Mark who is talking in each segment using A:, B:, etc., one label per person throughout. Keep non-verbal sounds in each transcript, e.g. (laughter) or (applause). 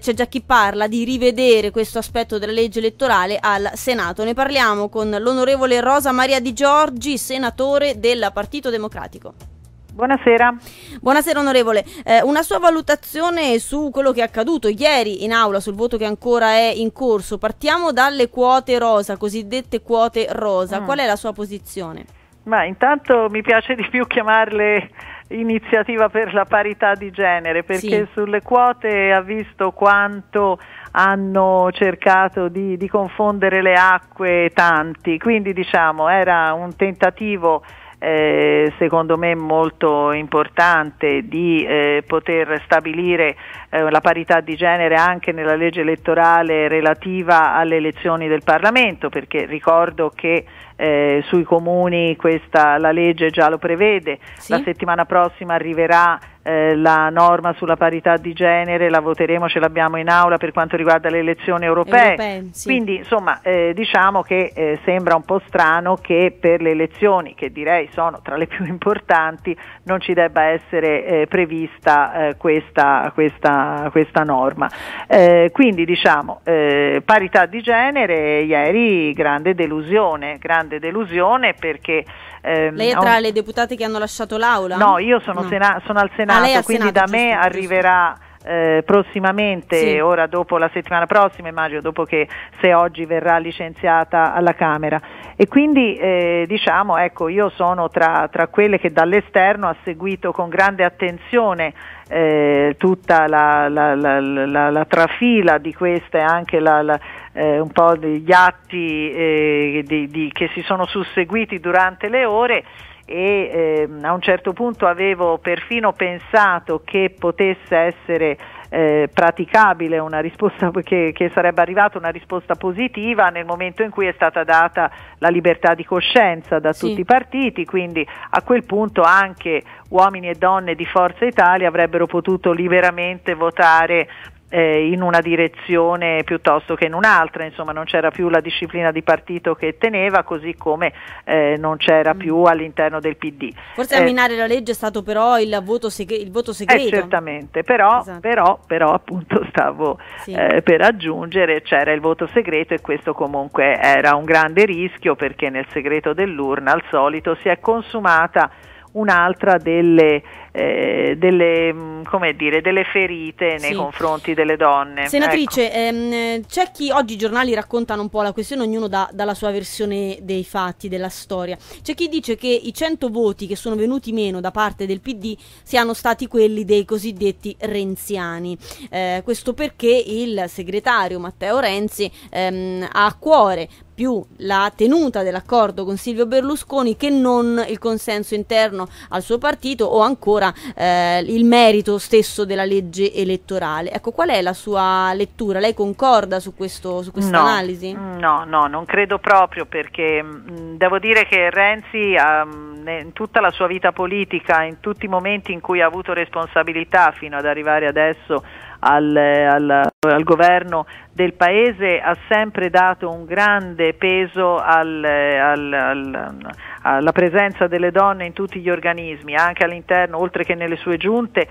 A: C'è già chi parla di rivedere questo aspetto della legge elettorale al Senato. Ne parliamo con l'onorevole Rosa Maria Di Giorgi, senatore del Partito Democratico. Buonasera. Buonasera onorevole, eh, una sua valutazione su quello che è accaduto ieri in aula, sul voto che ancora è in corso. Partiamo dalle quote rosa, cosiddette quote rosa. Mm. Qual è la sua posizione?
B: Ma intanto mi piace di più chiamarle iniziativa per la parità di genere perché sì. sulle quote ha visto quanto hanno cercato di, di confondere le acque tanti, quindi diciamo era un tentativo eh, secondo me molto importante di eh, poter stabilire eh, la parità di genere anche nella legge elettorale relativa alle elezioni del Parlamento, perché ricordo che eh, sui comuni questa, la legge già lo prevede, sì. la settimana prossima arriverà eh, la norma sulla parità di genere, la voteremo, ce l'abbiamo in aula per quanto riguarda le elezioni europee. europee sì. Quindi insomma eh, diciamo che eh, sembra un po' strano che per le elezioni, che direi sono tra le più importanti, non ci debba essere eh, prevista eh, questa, questa, questa, norma. quindi diciamo parità di genere, ieri grande delusione, grande delusione perché Ehm, lei è tra ho... le
A: deputate che hanno lasciato l'aula? No, io sono, no. Sena-
B: sono al ah, Senato, ah, quindi Senato, da me giusto, arriverà eh, prossimamente, sì. ora dopo la settimana prossima immagino, dopo che se oggi verrà licenziata alla Camera. E quindi eh, diciamo, ecco, io sono tra, tra quelle che dall'esterno ha seguito con grande attenzione eh, tutta la, la, la, la, trafila di queste, anche la, eh, un po' degli atti eh, di, di, che si sono susseguiti durante le ore e ehm, a un certo punto avevo perfino pensato che potesse essere eh, praticabile una risposta (laughs) che, che, sarebbe arrivata una risposta positiva nel momento in cui è stata data la libertà di coscienza da sì. tutti i partiti, quindi a quel punto anche uomini e donne di Forza Italia avrebbero potuto liberamente votare eh, in una direzione piuttosto che in un'altra, insomma non c'era più la disciplina di partito che teneva, così come eh, non c'era più mm. all'interno del PD. Forse a eh, minare
A: la legge è stato però il voto, segre- il voto segreto. Eh, certamente,
B: però, esatto. però, però, appunto stavo sì. Eh, per aggiungere, c'era il voto segreto e questo comunque era un grande rischio perché nel segreto dell'urna al solito si è consumata un'altra delle eh, delle, mm, dire, delle, ferite sì. nei confronti delle donne.
A: Senatrice, ecco. ehm, c'è chi oggi i giornali raccontano un po' la questione, ognuno dà, la sua versione dei fatti, della storia. C'è chi dice che i 100 voti che sono venuti meno da parte del PD siano stati quelli dei cosiddetti renziani. Eh, questo perché il segretario Matteo Renzi ehm, ha a cuore più la tenuta dell'accordo con Silvio Berlusconi che non il consenso interno al suo partito o ancora ancora eh, il merito stesso della legge elettorale. Ecco, qual è la sua lettura? Lei concorda su, questo, su questa no, analisi? No, no, non
B: credo proprio perché mh, mm, devo dire che Renzi um, in tutta la sua vita politica, in tutti i momenti in cui ha avuto responsabilità fino ad arrivare adesso, al, al, al governo del Paese ha sempre dato un grande peso al, al, al, alla presenza delle donne in tutti gli organismi, anche all'interno, oltre che nelle sue giunte,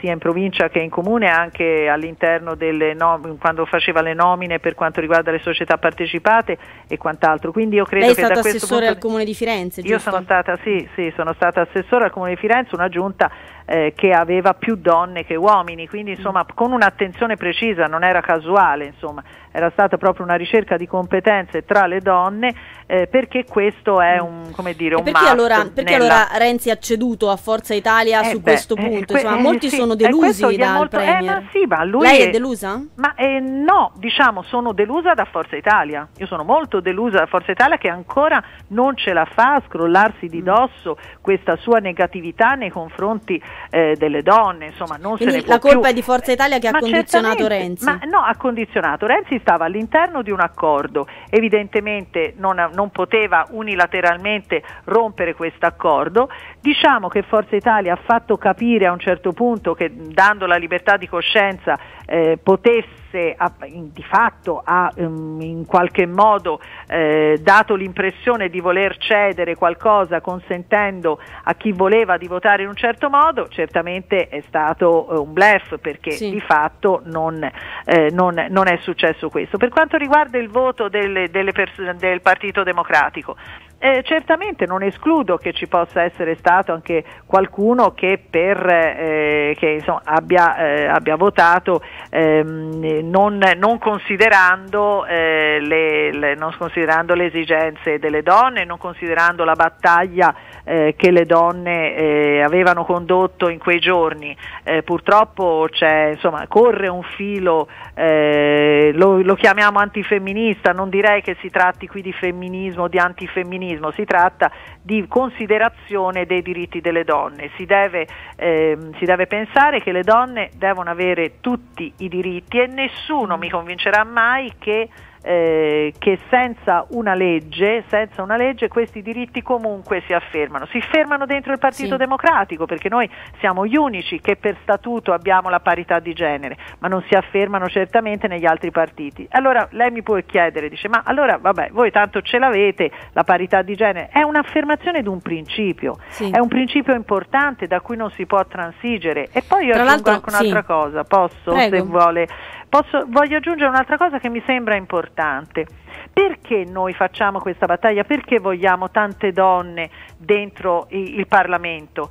B: sia in provincia che in comune, anche all'interno delle quando faceva le nomine per quanto riguarda le società partecipate e quant'altro. Quindi io credo Lei è che stato assessore al
A: Comune di Firenze, giusto? Io sono
B: stata, sì, sì, sono stata assessore al Comune di Firenze, una giunta eh, che aveva più donne che uomini, quindi insomma ma con un'attenzione precisa, non era casuale, insomma, era stata proprio una ricerca di competenze tra le donne eh, perché questo è un, mm. come dire, un perché, allora, perché nella...
A: allora, Renzi ha ceduto a Forza Italia eh su beh, questo eh, punto? Que- Insomma, eh, molti sì, sono eh, delusi dal molto... ma sì,
B: ma Lei è, è delusa? Ma no, diciamo, sono delusa da Forza Italia. Io sono molto delusa da Forza Italia che ancora non ce la fa a scrollarsi di mm. dosso questa sua negatività nei confronti delle donne, insomma, non Quindi se ne può la colpa più. è di
A: Forza Forza Italia che ma ha condizionato Renzi. Ma
B: no, ha condizionato. Renzi stava all'interno di un accordo, evidentemente non, non poteva unilateralmente rompere questo accordo. Diciamo che Forza Italia ha fatto capire a un certo punto che dando la libertà di coscienza eh, potesse avesse a, in, di fatto ha, um, in qualche modo eh, dato l'impressione di voler cedere qualcosa consentendo a chi voleva di votare in un certo modo, certamente è stato eh, un blef perché sì. di fatto non, eh, non, non, è successo questo. Per quanto riguarda il voto delle, delle pers- del Partito Democratico, eh, certamente non escludo che ci possa essere stato anche qualcuno che, per, eh, che insomma, abbia, eh, abbia, votato ehm, non, non, considerando, eh, le, le, non considerando le esigenze delle donne, non considerando la battaglia eh, che le donne eh, avevano condotto in quei giorni. Eh, purtroppo insomma, corre un filo, eh, lo, lo, chiamiamo antifemminista, non direi che si tratti qui di femminismo o di antifemminismo, si tratta di considerazione dei diritti delle donne. Si deve, ehm, si deve pensare che le donne devono avere tutti i diritti e nessuno mi convincerà mai che eh, che senza una, legge, senza una, legge, questi diritti comunque si affermano. Si fermano dentro il Partito sì. Democratico perché noi siamo gli unici che per statuto abbiamo la parità di genere, ma non si affermano certamente negli altri partiti. Allora lei mi può chiedere, dice ma allora vabbè, voi tanto ce l'avete la parità di genere, è un'affermazione di un principio, sì. è un principio importante da cui non si può transigere. E poi io Tra aggiungo anche un'altra sì. cosa, posso Prego. se vuole. Posso, voglio aggiungere un'altra cosa che mi sembra importante. Perché noi facciamo questa battaglia? Perché vogliamo tante donne dentro il Parlamento?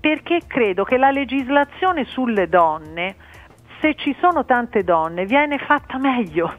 B: Perché credo che la legislazione sulle donne, se ci sono tante
A: donne, viene fatta meglio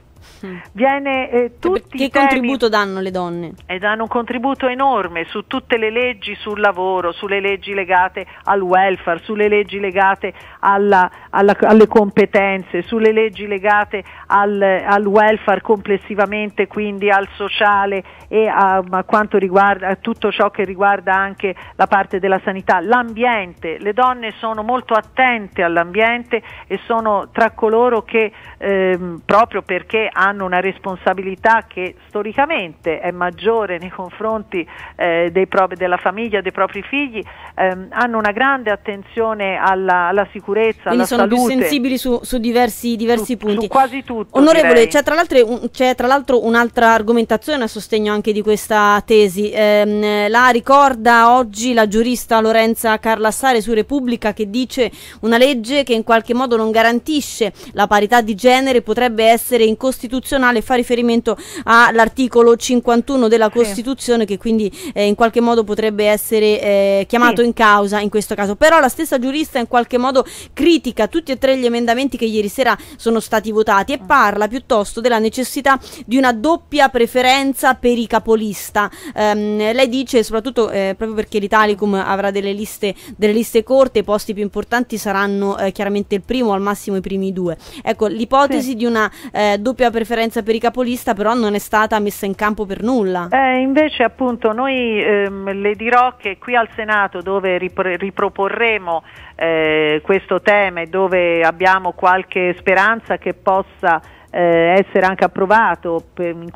B: Viene, eh, tutti che contributo
A: danno le donne?
B: E danno un contributo enorme su tutte le leggi sul lavoro, sulle leggi legate al welfare, sulle leggi legate alla, alla, alle competenze, sulle leggi legate al, al, welfare complessivamente, quindi al sociale e a, a, riguarda, a tutto ciò che riguarda anche la parte della sanità. L'ambiente, le donne sono molto attente all'ambiente e sono tra coloro che ehm, proprio perché hanno una responsabilità che storicamente è maggiore nei confronti eh, pro- della famiglia, dei propri figli, ehm, hanno una grande attenzione alla, alla sicurezza, Quindi alla sono più sensibili
A: su, su diversi, diversi su, punti. Su quasi tutto. Onorevole, c'è tra, un, c'è tra, l'altro un'altra argomentazione a sostegno anche di questa tesi. Eh, la ricorda oggi la giurista Lorenza Carlassare su Repubblica che dice una legge che in qualche modo non garantisce la parità di genere potrebbe essere incostituzionale costituzionale fa riferimento all'articolo 51 della Costituzione che quindi eh, in qualche modo potrebbe essere eh, chiamato sì. in causa in questo caso. Però la stessa giurista in qualche modo critica tutti e tre gli emendamenti che ieri sera sono stati votati e ah. parla piuttosto della necessità di una doppia preferenza per i capolista. Um, lei dice soprattutto eh, proprio perché l'Italicum avrà delle liste, delle liste, corte, i posti più importanti saranno eh, chiaramente il primo, al massimo i primi due. Ecco, l'ipotesi sì. di una eh, doppia preferenza preferenza per i capolista però non è stata messa in campo per nulla. Eh,
B: invece appunto noi ehm, le dirò che qui al Senato dove ripro riproporremo eh, questo tema e dove abbiamo qualche speranza che possa eh, essere anche approvato per, in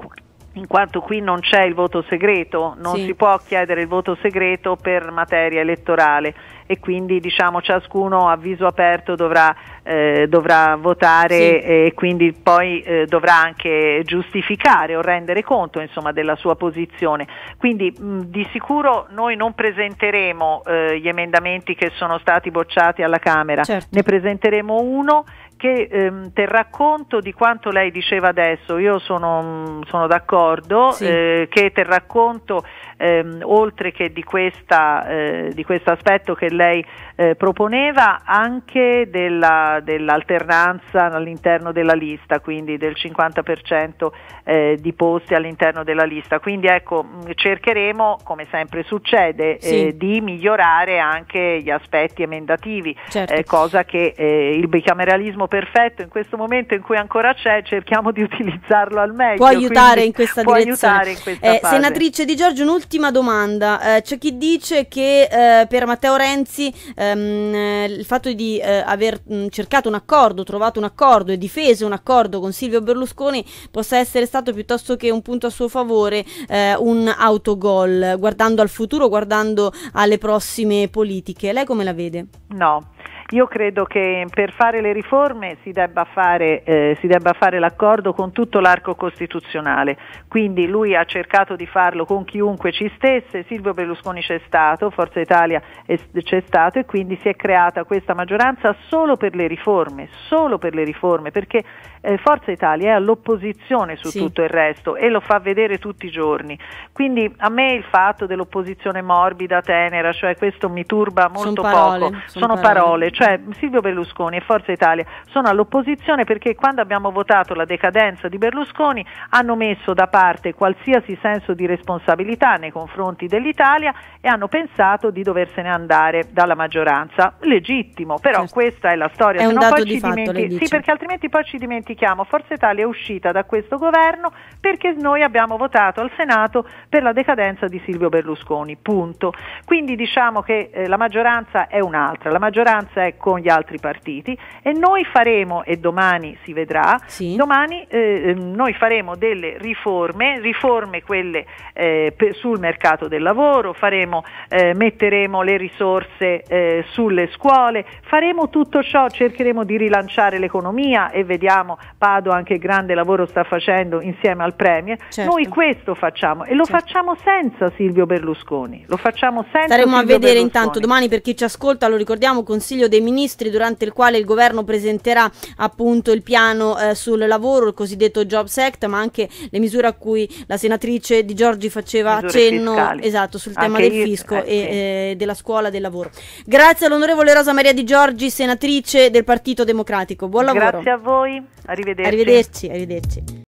B: in quanto qui non c'è il voto segreto, non sì. si può chiedere il voto segreto per materia elettorale e quindi diciamo, ciascuno a viso aperto dovrà, eh, dovrà votare sì. e quindi poi eh, dovrà anche giustificare o rendere conto insomma, della sua posizione. Quindi mh, di sicuro noi non presenteremo eh, gli emendamenti che sono stati bocciati alla Camera, certo. ne presenteremo uno che ehm, terrà conto di quanto lei diceva adesso, io sono, mm, sono d'accordo, sì. eh, che terrà conto ehm, oltre che di, questa, eh, di, questo aspetto che lei eh, proponeva anche della, dell'alternanza all'interno della lista, quindi del 50% eh, di posti all'interno della lista. Quindi ecco, mm, cercheremo, come sempre succede, eh, sì. di migliorare anche gli aspetti emendativi, certo. Eh, cosa che il bicameralismo perfetto in questo momento in cui ancora c'è, cerchiamo di utilizzarlo al meglio. Può aiutare in questa direzione. In questa eh, senatrice
A: Di Giorgio, un'ultima domanda. Eh, c'è chi dice che eh, per Matteo Renzi ehm, eh, il fatto di eh, aver mh, mm, cercato un accordo, trovato un accordo e difeso un accordo con Silvio Berlusconi possa essere stato piuttosto che un punto a suo favore eh, un autogol, guardando al futuro, guardando alle prossime politiche. Lei come la vede? No, io credo che per fare le riforme si debba fare,
B: eh, si debba fare l'accordo con tutto l'arco costituzionale, quindi lui ha cercato di farlo con chiunque ci stesse, Silvio Berlusconi c'è stato, Forza Italia c'è stato e quindi si è creata questa maggioranza solo per le riforme, solo per le riforme, perché eh, Forza Italia è all'opposizione su sì. tutto il resto e lo fa vedere tutti i giorni. Quindi a me il fatto dell'opposizione morbida, tenera, cioè questo mi turba molto son parole, poco, son sono parole, parole cioè Silvio Berlusconi e Forza Italia sono all'opposizione perché quando abbiamo votato la decadenza di Berlusconi hanno messo da parte qualsiasi senso di responsabilità nei confronti dell'Italia e hanno pensato di doversene andare dalla maggioranza. Legittimo, però certo. questa è la storia. È un dato poi di fatto, dimenti- sì, perché altrimenti poi ci dimentichiamo. Forza Italia è uscita da questo governo perché noi abbiamo votato al Senato per la decadenza di Silvio Berlusconi. Punto. Quindi diciamo che eh, la maggioranza è un'altra. La maggioranza Giunta eh, con gli altri partiti e noi faremo, e domani si vedrà, sì. domani eh, ehm, noi faremo delle riforme, riforme quelle eh, per, sul mercato del lavoro, faremo, eh, metteremo le risorse eh, sulle scuole, faremo tutto ciò, cercheremo di rilanciare l'economia e vediamo Pado anche grande lavoro sta facendo insieme al Premier, certo. noi questo facciamo e lo certo. facciamo senza Silvio Berlusconi, lo facciamo senza Staremo Silvio a vedere Berlusconi. intanto
A: domani per chi ci ascolta, lo ricordiamo, Consiglio dei Ministri durante il quale il governo presenterà appunto il piano eh, sul lavoro, il cosiddetto Jobs Act, ma anche le misure a cui la senatrice Di Giorgi faceva misure accenno esatto, sul anche tema del io, fisco eh, e sì. Eh, della scuola e del lavoro. Grazie all'onorevole Rosa Maria Di Giorgi, senatrice del Partito Democratico. Buon lavoro. Grazie a voi,
B: arrivederci. Arrivederci,
A: arrivederci.